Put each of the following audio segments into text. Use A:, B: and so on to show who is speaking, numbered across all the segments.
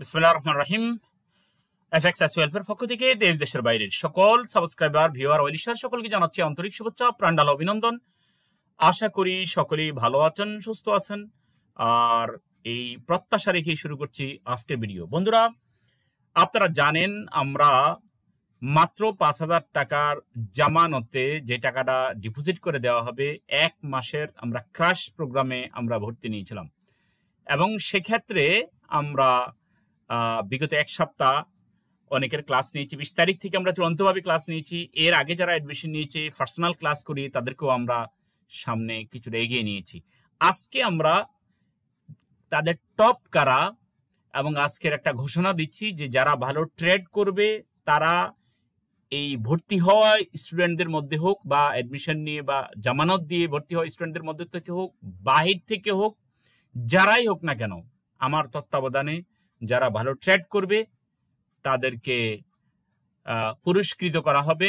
A: বিসমুল্লাহ রহমান রাহিম এফএক্স এর পক্ষ থেকে দেশ দেশের বাইরের সকল সাবস্ক্রাইবার ভিউয়ার ওয়েলিশার সকলকে জানাচ্ছি আন্তরিক শুভেচ্ছা প্রাণ্ডাল অভিনন্দন আশা করি সকলেই ভালো আছেন সুস্থ আছেন আর এই প্রত্যাশা রেখে শুরু করছি আজকের ভিডিও বন্ধুরা আপনারা জানেন আমরা মাত্র পাঁচ হাজার টাকার জামানতে যে টাকাটা ডিপোজিট করে দেওয়া হবে এক মাসের আমরা ক্রাশ প্রোগ্রামে আমরা ভর্তি নিয়েছিলাম এবং সেক্ষেত্রে আমরা বিগত এক সপ্তাহ অনেকের ক্লাস নিয়েছি বিশ তারিখ থেকে আমরা চূড়ান্তভাবে ক্লাস নিয়েছি এর আগে যারা অ্যাডমিশন নিয়েছে পার্সোনাল ক্লাস করি তাদেরকেও আমরা সামনে কিছুটা এগিয়ে নিয়েছি আজকে আমরা তাদের টপ কারা এবং আজকের একটা ঘোষণা দিচ্ছি যে যারা ভালো ট্রেড করবে তারা এই ভর্তি হওয়া স্টুডেন্টদের মধ্যে হোক বা অ্যাডমিশন নিয়ে বা জামানত দিয়ে ভর্তি হওয়া স্টুডেন্টদের মধ্যে থেকে হোক বাহির থেকে হোক যারাই হোক না কেন আমার তত্ত্বাবধানে যারা ভালো ট্রেড করবে তাদেরকে পুরস্কৃত করা হবে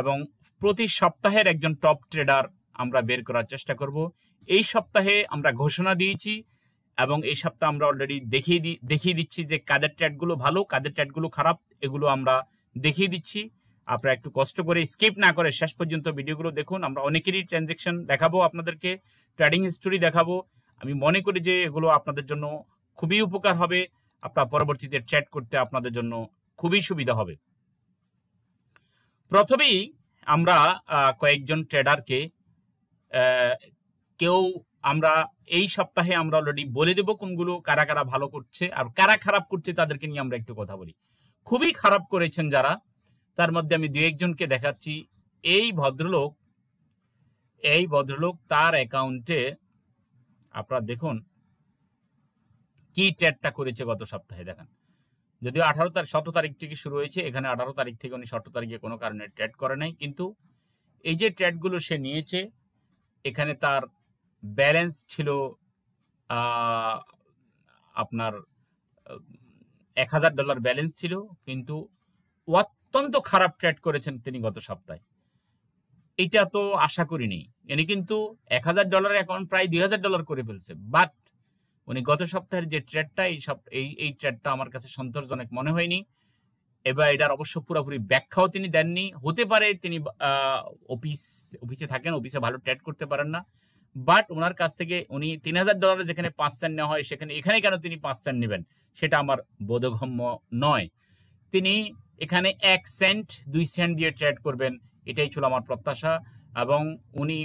A: এবং প্রতি সপ্তাহের একজন টপ ট্রেডার আমরা বের করার চেষ্টা করব এই সপ্তাহে আমরা ঘোষণা দিয়েছি এবং এই সপ্তাহে আমরা অলরেডি দেখিয়ে দেখিয়ে দিচ্ছি যে কাদের ট্র্যাডগুলো ভালো কাদের ট্র্যাডগুলো খারাপ এগুলো আমরা দেখিয়ে দিচ্ছি আপনারা একটু কষ্ট করে স্কিপ না করে শেষ পর্যন্ত ভিডিওগুলো দেখুন আমরা অনেকেরই ট্রানজেকশন দেখাবো আপনাদেরকে ট্রেডিং হিস্টোরি দেখাবো আমি মনে করি যে এগুলো আপনাদের জন্য খুবই উপকার হবে আপনার পরবর্তীতে চ্যাট করতে আপনাদের জন্য খুবই সুবিধা হবে প্রথমেই আমরা কয়েকজন ট্রেডারকে কেউ আমরা এই সপ্তাহে আমরা অলরেডি বলে দেব কোনগুলো কারা কারা ভালো করছে আর কারা খারাপ করছে তাদেরকে নিয়ে আমরা একটু কথা বলি খুবই খারাপ করেছেন যারা তার মধ্যে আমি দু একজনকে দেখাচ্ছি এই ভদ্রলোক এই ভদ্রলোক তার অ্যাকাউন্টে আপনারা দেখুন কি ট্রেডটা করেছে গত সপ্তাহে দেখেন যদিও আঠারো তারিখ সতেরো তারিখ থেকে শুরু হয়েছে এখানে আঠারো তারিখ থেকে উনি সতেরো তারিখে কোনো কারণে ট্রেড করে নাই কিন্তু এই যে ট্রেডগুলো সে নিয়েছে এখানে তার ব্যালেন্স ছিল আপনার এক হাজার ডলার ব্যালেন্স ছিল কিন্তু অত্যন্ত খারাপ ট্রেড করেছেন তিনি গত সপ্তাহে এটা তো আশা করিনি এনে কিন্তু এক হাজার ডলার এখন প্রায় দুই হাজার ডলার করে ফেলছে বাট উনি গত সপ্তাহের যে ট্রেডটা এই সব এই এই ট্রেডটা আমার কাছে সন্তোষজনক মনে হয়নি এবার এটার অবশ্য পুরোপুরি ব্যাখ্যাও তিনি দেননি হতে পারে তিনি অফিস অফিসে থাকেন অফিসে ভালো ট্রেড করতে পারেন না বাট ওনার কাছ থেকে উনি তিন হাজার ডলারে যেখানে পাঁচ সেন্ট নেওয়া হয় সেখানে এখানে কেন তিনি পাঁচ সেন্ট নেবেন সেটা আমার বোধগম্য নয় তিনি এখানে এক সেন্ট দুই সেন্ট দিয়ে ট্রেড করবেন এটাই ছিল আমার প্রত্যাশা এবং উনি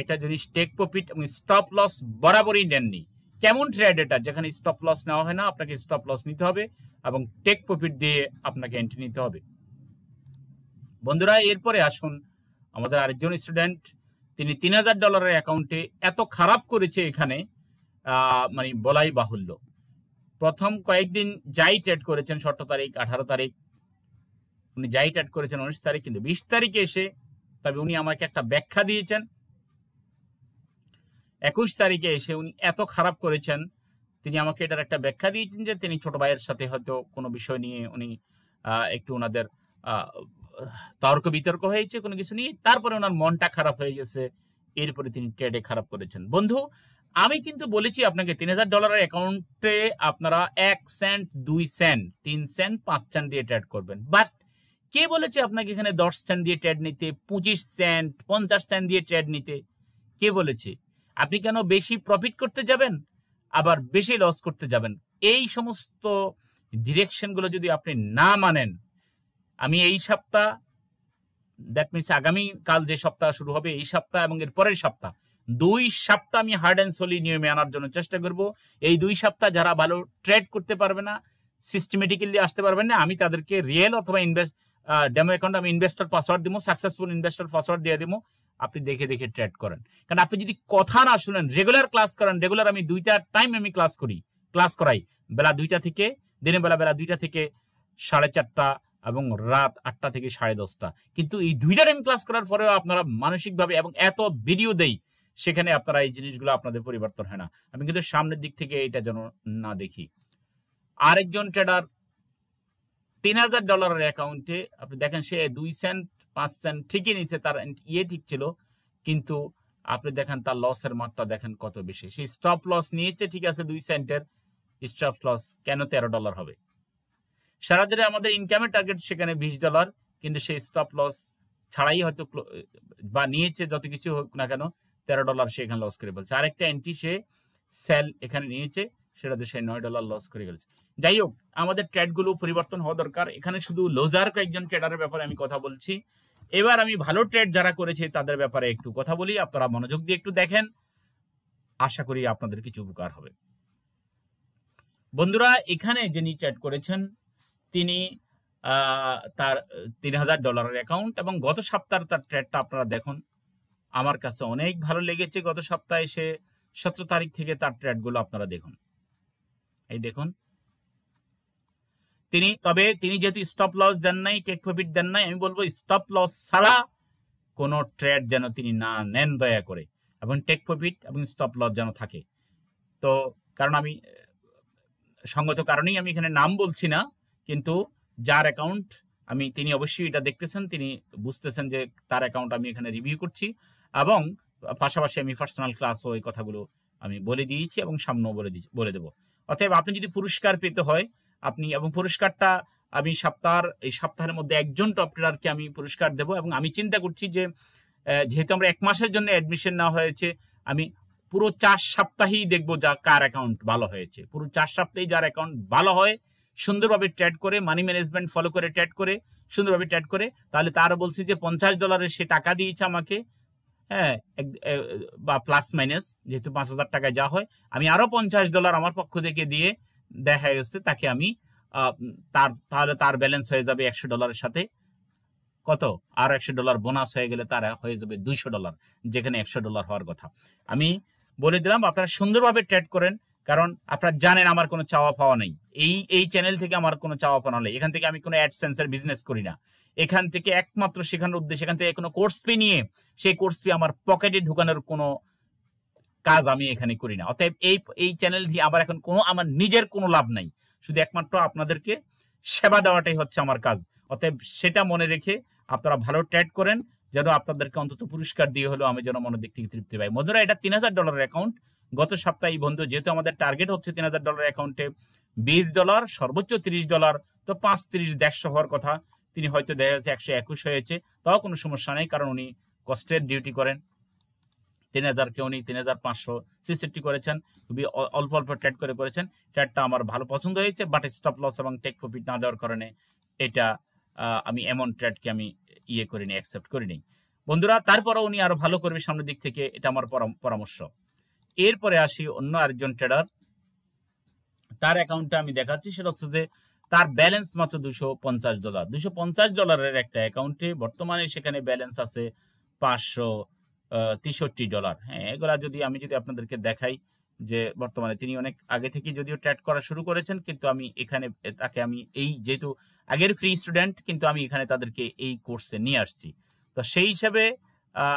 A: একটা জিনিস টেক প্রফিট এবং স্টপ লস বরাবরই নেননি কেমন ট্রেড এটা যেখানে স্টপ লস নেওয়া হয় না আপনাকে স্টপ লস নিতে হবে এবং টেক প্রফিট দিয়ে আপনাকে এন্ট্রি নিতে হবে বন্ধুরা এরপরে আসুন আমাদের আরেকজন স্টুডেন্ট তিনি তিন হাজার ডলারের অ্যাকাউন্টে এত খারাপ করেছে এখানে মানে বলাই বাহুল্য প্রথম কয়েকদিন যাই ট্রেড করেছেন সতেরো তারিখ আঠারো তারিখ উনি যাই ট্রেড করেছেন উনিশ তারিখ কিন্তু বিশ তারিখে এসে তবে উনি আমাকে একটা ব্যাখ্যা দিয়েছেন একুশ তারিখে এসে উনি এত খারাপ করেছেন তিনি আমাকে এটার একটা ব্যাখ্যা দিয়েছেন যে তিনি ছোট ভাইয়ের সাথে হয়তো কোনো বিষয় নিয়ে উনি একটু ওনাদের তর্ক বিতর্ক হয়েছে কোনো কিছু নিয়ে তারপরে ওনার মনটা খারাপ হয়ে গেছে এরপরে তিনি ট্রেডে খারাপ করেছেন বন্ধু আমি কিন্তু বলেছি আপনাকে তিন হাজার ডলারের অ্যাকাউন্টে আপনারা এক সেন্ট দুই সেন্ট তিন সেন্ট পাঁচ সেন্ট দিয়ে ট্রেড করবেন বাট কে বলেছে আপনাকে এখানে দশ সেন্ট দিয়ে ট্রেড নিতে পঁচিশ সেন্ট পঞ্চাশ সেন্ট দিয়ে ট্রেড নিতে কে বলেছে আপনি কেন বেশি প্রফিট করতে যাবেন আবার বেশি লস করতে যাবেন এই সমস্ত ডিরেকশনগুলো যদি আপনি না মানেন আমি এই সপ্তাহ দ্যাট মিনস আগামীকাল যে সপ্তাহ শুরু হবে এই সপ্তাহ এবং এর পরের সপ্তাহ দুই সপ্তাহ আমি হার্ড অ্যান্ড সলি নিয়মে আনার জন্য চেষ্টা করব এই দুই সপ্তাহ যারা ভালো ট্রেড করতে পারবে না সিস্টেমেটিক্যালি আসতে পারবেন না আমি তাদেরকে রিয়েল অথবা ইনভেস্ট ডেমো অ্যাকাউন্ট আমি ইনভেস্টর পাসওয়ার্ড দিব সাকসেসফুল ইনভেস্টর পাসওয়ার্ড দিয়ে দিব আপনি দেখে দেখে ট্রেড করেন কারণ আপনি যদি কথা না শুনেন রেগুলার ক্লাস করেন রেগুলার আমি দুইটা টাইম আমি ক্লাস করি ক্লাস করাই বেলা দুইটা থেকে দিনের বেলা বেলা দুইটা থেকে সাড়ে চারটা এবং রাত আটটা থেকে সাড়ে দশটা কিন্তু এই দুইটা টাইম ক্লাস করার পরেও আপনারা মানসিকভাবে এবং এত ভিডিও দেই সেখানে আপনারা এই জিনিসগুলো আপনাদের পরিবর্তন হয় না আমি কিন্তু সামনের দিক থেকে এটা যেন না দেখি আরেকজন ট্রেডার তিন হাজার ডলারের অ্যাকাউন্টে আপনি দেখেন সে দুই সেন্ট পার্সেন্ট ঠিকই নিছে তার ইয়ে ঠিক ছিল কিন্তু আপনি দেখেন তার লসের মাত্রা দেখেন কত বেশি সে স্টপ লস নিয়েছে ঠিক আছে দুই সেন্টের স্টপ লস কেন তেরো ডলার হবে সারাদিনে আমাদের ইনকামের টার্গেট সেখানে বিশ ডলার কিন্তু সেই স্টপ লস ছাড়াই হয়তো বা নিয়েছে যত কিছু হোক না কেন তেরো ডলার সে এখানে লস করে ফেলছে আরেকটা এন্ট্রি সে সেল এখানে নিয়েছে সেটাতে সে নয় ডলার লস করে ফেলছে যাই হোক আমাদের ট্রেডগুলো পরিবর্তন হওয়া দরকার এখানে শুধু লোজার কয়েকজন ট্রেডারের ব্যাপারে আমি কথা বলছি এবার আমি ভালো ট্রেড যারা করেছে তাদের ব্যাপারে একটু কথা বলি আপনারা মনোযোগ দিয়ে একটু দেখেন আশা করি আপনাদের কিছু উপকার হবে বন্ধুরা এখানে যিনি ট্রেড করেছেন তিনি তার তিন হাজার ডলারের অ্যাকাউন্ট এবং গত সপ্তাহের তার ট্রেডটা আপনারা দেখুন আমার কাছে অনেক ভালো লেগেছে গত সপ্তাহে সে সতেরো তারিখ থেকে তার ট্রেডগুলো আপনারা দেখুন এই দেখুন তিনি তবে তিনি যেহেতু স্টপ লস দেন নাই টেক প্রফিট দেন নাই আমি বলবো স্টপ লস ছাড়া কোনো ট্রেড যেন তিনি না নেন দয়া করে এবং টেক প্রফিট এবং স্টপ লস যেন থাকে তো কারণ আমি সঙ্গত কারণেই আমি এখানে নাম বলছি না কিন্তু যার অ্যাকাউন্ট আমি তিনি অবশ্যই এটা দেখতেছেন তিনি বুঝতেছেন যে তার অ্যাকাউন্ট আমি এখানে রিভিউ করছি এবং পাশাপাশি আমি পার্সোনাল ক্লাসও এই কথাগুলো আমি বলে দিয়েছি এবং সামনেও বলে দিয়েছি বলে দেবো অতএব আপনি যদি পুরস্কার পেতে হয় আপনি এবং পুরস্কারটা আমি সপ্তাহের এই সপ্তাহের মধ্যে একজন টপ ট্রেডারকে আমি পুরস্কার দেব এবং আমি চিন্তা করছি যে যেহেতু আমরা এক মাসের জন্য অ্যাডমিশন নেওয়া হয়েছে আমি পুরো চার সপ্তাহেই দেখব যা কার অ্যাকাউন্ট ভালো হয়েছে পুরো চার সপ্তাহেই যার অ্যাকাউন্ট ভালো হয় সুন্দরভাবে ট্রেড করে মানি ম্যানেজমেন্ট ফলো করে ট্রেড করে সুন্দরভাবে ট্রেড করে তাহলে তার বলছি যে পঞ্চাশ ডলারের সে টাকা দিয়েছে আমাকে হ্যাঁ বা প্লাস মাইনাস যেহেতু পাঁচ হাজার টাকা যা হয় আমি আরও পঞ্চাশ ডলার আমার পক্ষ থেকে দিয়ে দেখা গেছে তাকে আমি তার তাহলে তার ব্যালেন্স হয়ে যাবে একশো ডলারের সাথে কত আর একশো ডলার বোনাস হয়ে গেলে তারা হয়ে যাবে দুইশো ডলার যেখানে একশো ডলার হওয়ার কথা আমি বলে দিলাম আপনারা সুন্দরভাবে ট্রেড করেন কারণ আপনারা জানেন আমার কোনো চাওয়া পাওয়া নেই এই এই চ্যানেল থেকে আমার কোনো চাওয়া পাওয়া নেই এখান থেকে আমি কোনো অ্যাডসেন্সের বিজনেস করি না এখান থেকে একমাত্র শেখানোর উদ্দেশ্যে এখান থেকে কোনো কোর্স ফি নিয়ে সেই কোর্স ফি আমার পকেটে ঢুকানোর কোনো কাজ আমি এখানে করি না অতএব এই এই চ্যানেল দিয়ে আবার এখন কোনো আমার নিজের কোনো লাভ নাই শুধু একমাত্র আপনাদেরকে সেবা দেওয়াটাই হচ্ছে আমার কাজ অতএব সেটা মনে রেখে আপনারা ভালো ট্যাড করেন যেন আপনাদেরকে অন্তত পুরস্কার দিয়ে হলেও আমি যেন মনের দিক থেকে তৃপ্তি পাই মধুরা এটা তিন হাজার ডলারের অ্যাকাউন্ট গত সপ্তাহে বন্ধু যেহেতু আমাদের টার্গেট হচ্ছে তিন হাজার ডলার অ্যাকাউন্টে বিশ ডলার সর্বোচ্চ তিরিশ ডলার তো পাঁচ তিরিশ দেড়শো হওয়ার কথা তিনি হয়তো দেখা যাচ্ছে একশো একুশ হয়েছে তাও কোনো সমস্যা নেই কারণ উনি কষ্টের ডিউটি করেন তিন হাজার কেউ নেই তিন হাজার পাঁচশো সিসিটি করেছেন খুবই অল্প অল্প ট্রেড করে করেছেন ট্রেডটা আমার ভালো পছন্দ হয়েছে বাট স্টপ লস এবং টেক প্রফিট না দেওয়ার কারণে এটা আমি এমন ট্রেডকে আমি ইয়ে করিনি অ্যাকসেপ্ট করিনি বন্ধুরা তারপরে উনি আরো ভালো করবে সামনের দিক থেকে এটা আমার পরামর্শ এরপরে আসি অন্য আরেকজন ট্রেডার তার অ্যাকাউন্টটা আমি দেখাচ্ছি সেটা হচ্ছে যে তার ব্যালেন্স মাত্র দুশো পঞ্চাশ ডলার দুশো পঞ্চাশ ডলারের একটা অ্যাকাউন্টে বর্তমানে সেখানে ব্যালেন্স আছে পাঁচশো তেষট্টি ডলার হ্যাঁ এগুলা যদি আমি যদি আপনাদেরকে দেখাই যে বর্তমানে তিনি অনেক আগে থেকে যদিও ট্যাট করা শুরু করেছেন কিন্তু আমি এখানে তাকে আমি এই যেহেতু আগের ফ্রি স্টুডেন্ট কিন্তু আমি এখানে তাদেরকে এই কোর্সে নিয়ে আসছি তো সেই হিসাবে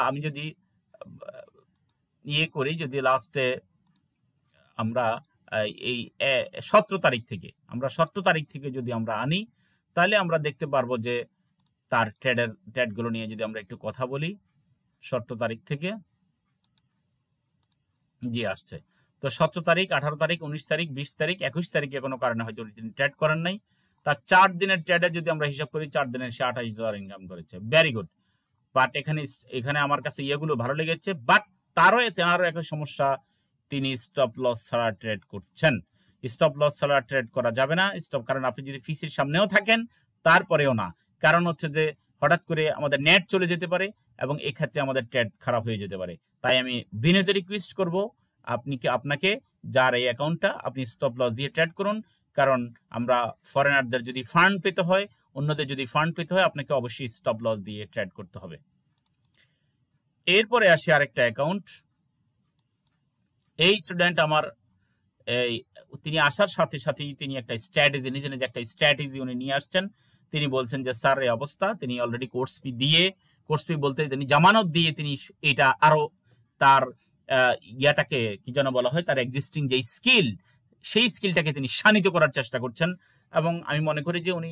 A: আমি যদি ইয়ে করি যদি লাস্টে আমরা এই সতেরো তারিখ থেকে আমরা সতেরো তারিখ থেকে যদি আমরা আনি তাহলে আমরা দেখতে পারবো যে তার ট্রেডের ট্রেডগুলো নিয়ে যদি আমরা একটু কথা বলি সতেরো তারিখ থেকে জি আসছে তো সতেরো তারিখ আঠারো তারিখ উনিশ তারিখ বিশ তারিখ একুশ তারিখে কোনো কারণে হয়তো তিনি ট্রেড করেন নাই তার চার দিনের ট্রেডে যদি আমরা হিসাব করি চার দিনে সে আঠাশ ডলার ইনকাম করেছে ভ্যারি গুড বাট এখানে এখানে আমার কাছে ইয়েগুলো ভালো লেগেছে বাট তারও তেনারও একটা সমস্যা তিনি স্টপ লস ছাড়া ট্রেড করছেন স্টপ লস ছাড়া ট্রেড করা যাবে না স্টপ কারণ আপনি যদি ফিসির সামনেও থাকেন তারপরেও না কারণ হচ্ছে যে হঠাৎ করে আমাদের নেট চলে যেতে পারে এবং এক্ষেত্রে আমাদের ট্যাট খারাপ হয়ে যেতে পারে তাই আমি বিনীত রিকোয়েস্ট করব আপনি কি আপনাকে যার এই অ্যাকাউন্টটা আপনি স্টপ লস দিয়ে ট্যাট করুন কারণ আমরা ফরেনারদের যদি ফান্ড পেতে হয় অন্যদের যদি ফান্ড পেতে হয় আপনাকে অবশ্যই স্টপ লস দিয়ে ট্রেড করতে হবে এরপরে আসি আরেকটা অ্যাকাউন্ট এই স্টুডেন্ট আমার এই তিনি আসার সাথে সাথেই তিনি একটা স্ট্র্যাটেজি নিজে নিজে একটা স্ট্র্যাটেজি উনি নিয়ে আসছেন তিনি বলছেন যে স্যার এই অবস্থা তিনি অলরেডি কোর্স ফি দিয়ে কোর্স ফি বলতে তিনি জামানত দিয়ে তিনি এটা আরো তার ইয়াটাকে কি যেন বলা হয় তার এক্সিস্টিং যে স্কিল সেই স্কিলটাকে তিনি শানিত করার চেষ্টা করছেন এবং আমি মনে করি যে উনি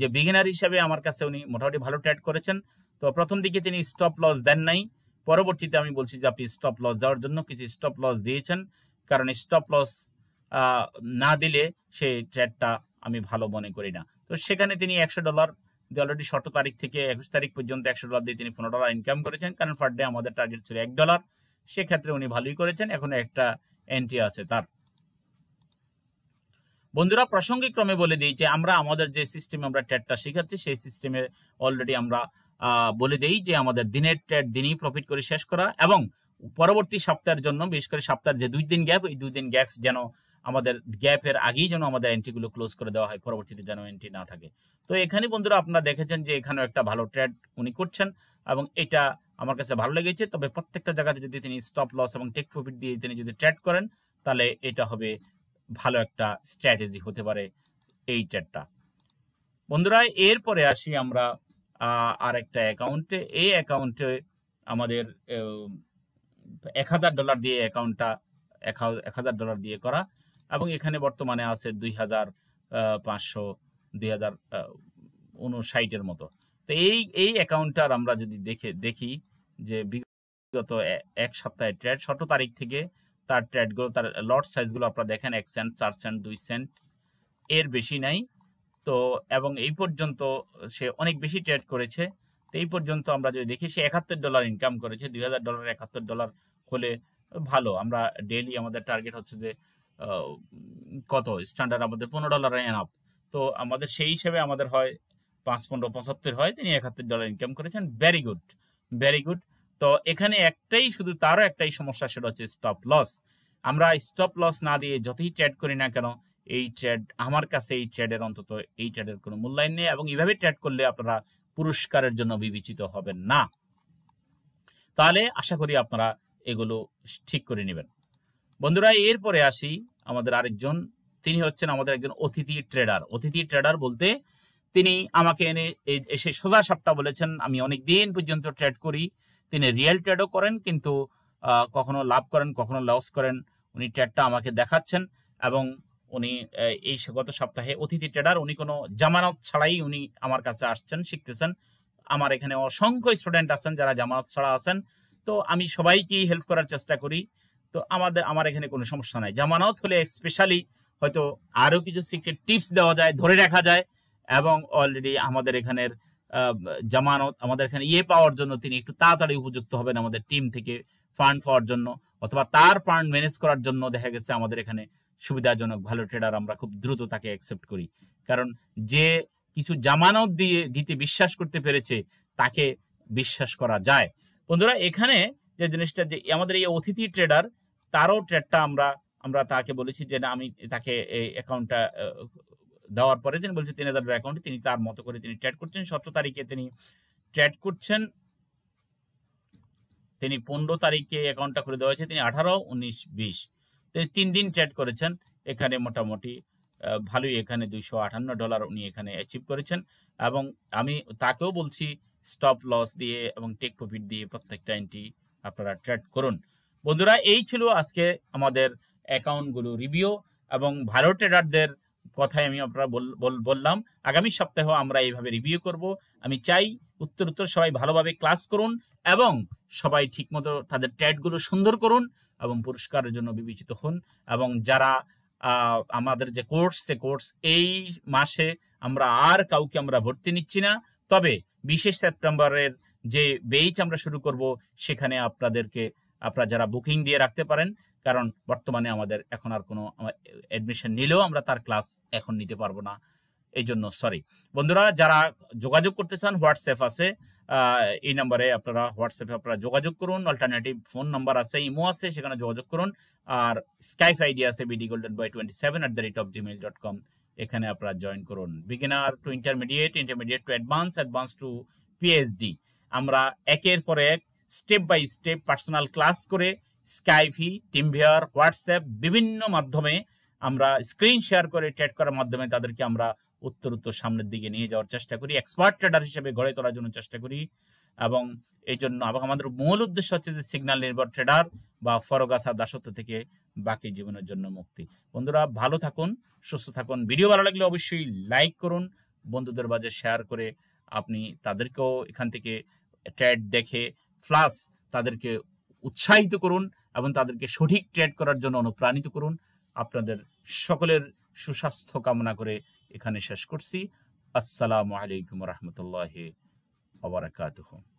A: যে বিগিনার হিসেবে আমার কাছে উনি মোটামুটি ভালো ট্রেড করেছেন তো প্রথম দিকে তিনি স্টপ লস দেন নাই পরবর্তীতে আমি বলছি যে আপনি স্টপ লস দেওয়ার জন্য কিছু স্টপ লস দিয়েছেন কারণ স্টপ লস না দিলে সেই ট্রেডটা আমি ভালো মনে করি না তো সেখানে তিনি একশো ডলার অলরেডি ষোলো তারিখ থেকে একুশ তারিখ পর্যন্ত একশো ডলার দিয়ে তিনি পনেরো ডলার ইনকাম করেছেন কারণ পার ডে আমাদের টার্গেট ছিল এক ডলার সেক্ষেত্রে উনি ভালোই করেছেন এখন একটা এন্ট্রি আছে তার বন্ধুরা প্রাসঙ্গিক ক্রমে বলে দিই যে আমরা আমাদের যে সিস্টেম আমরা ট্যাটটা শিখাচ্ছি সেই সিস্টেমে অলরেডি আমরা বলে দিই যে আমাদের দিনের ট্যাট দিনেই প্রফিট করে শেষ করা এবং পরবর্তী সপ্তাহের জন্য বিশেষ করে সপ্তাহের যে দুই দিন গ্যাপ এই দুই দিন গ্যাপ যেন আমাদের গ্যাপের আগেই যেন আমাদের এন্ট্রিগুলো ক্লোজ করে দেওয়া হয় পরবর্তীতে যেন এন্ট্রি না থাকে তো এখানে বন্ধুরা আপনারা দেখেছেন যে এখানেও একটা ভালো ট্রেড উনি করছেন এবং এটা আমার কাছে ভালো লেগেছে তবে প্রত্যেকটা জায়গাতে যদি তিনি স্টপ লস এবং টেক প্রফিট দিয়ে তিনি যদি ট্রেড করেন তাহলে এটা হবে ভালো একটা স্ট্র্যাটেজি হতে পারে এই ট্রেডটা বন্ধুরা এরপরে আসি আমরা আর একটা অ্যাকাউন্টে এই অ্যাকাউন্টে আমাদের এক হাজার ডলার দিয়ে অ্যাকাউন্টটা এক হাজার ডলার দিয়ে করা এবং এখানে বর্তমানে আছে দুই হাজার পাঁচশো দুই হাজার উনষাটের মতো তো এই এই অ্যাকাউন্টটার আমরা যদি দেখে দেখি যে বিগত এক সপ্তাহে ট্রেড ষোলো তারিখ থেকে তার ট্রেডগুলো তার লট সাইজগুলো আপনারা দেখেন এক সেন্ট চার সেন্ট দুই সেন্ট এর বেশি নাই তো এবং এই পর্যন্ত সে অনেক বেশি ট্রেড করেছে তো এই পর্যন্ত আমরা যদি দেখি সে একাত্তর ডলার ইনকাম করেছে দুই হাজার ডলার একাত্তর ডলার হলে ভালো আমরা ডেলি আমাদের টার্গেট হচ্ছে যে কত স্ট্যান্ডার্ড আমাদের পনেরো ডলার আপ তো আমাদের সেই হিসেবে আমাদের হয় পাঁচ পনেরো পঁচাত্তর হয় তিনি একাত্তর ডলার ইনকাম করেছেন ভেরি গুড ভেরি গুড তো এখানে একটাই শুধু তারও একটাই সমস্যা সেটা হচ্ছে স্টপ লস আমরা স্টপ লস না দিয়ে যতই ট্রেড করি না কেন এই ট্রেড আমার কাছে এই ট্রেডের অন্তত এই ট্রেডের কোনো মূল্যায়ন নেই এবং এইভাবে ট্রেড করলে আপনারা পুরস্কারের জন্য বিবেচিত হবেন না তাহলে আশা করি আপনারা এগুলো ঠিক করে নেবেন বন্ধুরা এরপরে আসি আমাদের আরেকজন তিনি হচ্ছেন আমাদের একজন অতিথি ট্রেডার অতিথি ট্রেডার বলতে তিনি আমাকে এনে এসে সোজা সাপটা বলেছেন আমি অনেক দিন পর্যন্ত ট্রেড করি তিনি রিয়েল ট্রেডও করেন কিন্তু কখনো লাভ করেন কখনো লস করেন উনি ট্রেডটা আমাকে দেখাচ্ছেন এবং উনি এই গত সপ্তাহে অতিথি ট্রেডার উনি কোনো জামানত ছাড়াই উনি আমার কাছে আসছেন শিখতেছেন আমার এখানে অসংখ্য স্টুডেন্ট আছেন যারা জামানত ছাড়া আছেন তো আমি সবাইকেই হেল্প করার চেষ্টা করি তো আমাদের আমার এখানে কোনো সমস্যা নাই জামানত হলে স্পেশালি হয়তো আরও কিছু সিক্রেট টিপস দেওয়া যায় ধরে রাখা যায় এবং অলরেডি আমাদের এখানের জামানত আমাদের এখানে ইয়ে পাওয়ার জন্য তিনি একটু তাড়াতাড়ি উপযুক্ত হবেন আমাদের টিম থেকে ফান্ড পাওয়ার জন্য অথবা তার ফান্ড ম্যানেজ করার জন্য দেখা গেছে আমাদের এখানে সুবিধাজনক ভালো ট্রেডার আমরা খুব দ্রুত তাকে অ্যাকসেপ্ট করি কারণ যে কিছু জামানত দিয়ে দিতে বিশ্বাস করতে পেরেছে তাকে বিশ্বাস করা যায় বন্ধুরা এখানে যে জিনিসটা যে আমাদের এই অতিথি ট্রেডার তারও ট্রেডটা আমরা আমরা তাকে বলেছি যে না আমি তাকে এই অ্যাকাউন্টটা দেওয়ার পরে তিনি বলছে তিন হাজার অ্যাকাউন্টে তিনি তার মতো করে তিনি ট্রেড করছেন সতেরো তারিখে তিনি ট্রেড করছেন তিনি পনেরো তারিখে অ্যাকাউন্টটা খুলে দেওয়া হয়েছে তিনি আঠারো উনিশ বিশ তিনি তিন দিন ট্রেড করেছেন এখানে মোটামুটি ভালোই এখানে দুইশো আটান্ন ডলার উনি এখানে অ্যাচিভ করেছেন এবং আমি তাকেও বলছি স্টপ লস দিয়ে এবং টেক প্রফিট দিয়ে প্রত্যেকটা এন্ট্রি আপনারা ট্রেড করুন বন্ধুরা এই ছিল আজকে আমাদের অ্যাকাউন্টগুলো রিভিউ এবং ভালো ট্রেডারদের কথাই আমি আপনারা বললাম আগামী সপ্তাহ আমরা এইভাবে রিভিউ করব আমি চাই উত্তর উত্তর সবাই ভালোভাবে ক্লাস করুন এবং সবাই ঠিকমতো তাদের ট্যাডগুলো সুন্দর করুন এবং পুরস্কারের জন্য বিবেচিত হন এবং যারা আমাদের যে কোর্স সে কোর্স এই মাসে আমরা আর কাউকে আমরা ভর্তি নিচ্ছি না তবে বিশেষ সেপ্টেম্বরের যে বেচ আমরা শুরু করব সেখানে আপনাদেরকে আপনারা যারা বুকিং দিয়ে রাখতে পারেন কারণ বর্তমানে আমাদের এখন আর কোনো অ্যাডমিশন নিলেও আমরা তার ক্লাস এখন নিতে পারবো না এই জন্য সরি বন্ধুরা যারা যোগাযোগ করতে চান হোয়াটসঅ্যাপ আছে এই নাম্বারে আপনারা হোয়াটসঅ্যাপে আপনারা যোগাযোগ করুন অল্টারনেটিভ ফোন নাম্বার আছে ইমো আছে সেখানে যোগাযোগ করুন আর স্কাইপ আইডি আছে BD golden boy twenty seven at the rate of Gmail dot com এখানে আপনারা জয়েন করুন beginner to intermediate intermediate to advance advance to PhD আমরা একের পর এক step by step personal class করে স্কাইভি টিমভিয়ার হোয়াটসঅ্যাপ বিভিন্ন মাধ্যমে আমরা স্ক্রিন শেয়ার করে ট্যাট করার মাধ্যমে তাদেরকে আমরা উত্তর উত্তর সামনের দিকে নিয়ে যাওয়ার চেষ্টা করি এক্সপার্ট ট্রেডার হিসেবে গড়ে তোলার জন্য চেষ্টা করি এবং এই জন্য আমাদের মূল উদ্দেশ্য হচ্ছে যে সিগন্যাল নির্ভর ট্রেডার বা ফরগাছা দাসত্ব থেকে বাকি জীবনের জন্য মুক্তি বন্ধুরা ভালো থাকুন সুস্থ থাকুন ভিডিও ভালো লাগলে অবশ্যই লাইক করুন বন্ধুদের মাঝে শেয়ার করে আপনি তাদেরকেও এখান থেকে ট্যাড দেখে প্লাস তাদেরকে উৎসাহিত করুন এবং তাদেরকে সঠিক ট্রেড করার জন্য অনুপ্রাণিত করুন আপনাদের সকলের সুস্বাস্থ্য কামনা করে এখানে শেষ করছি আসসালামু আলাইকুম রহমতুল্লাহ হুম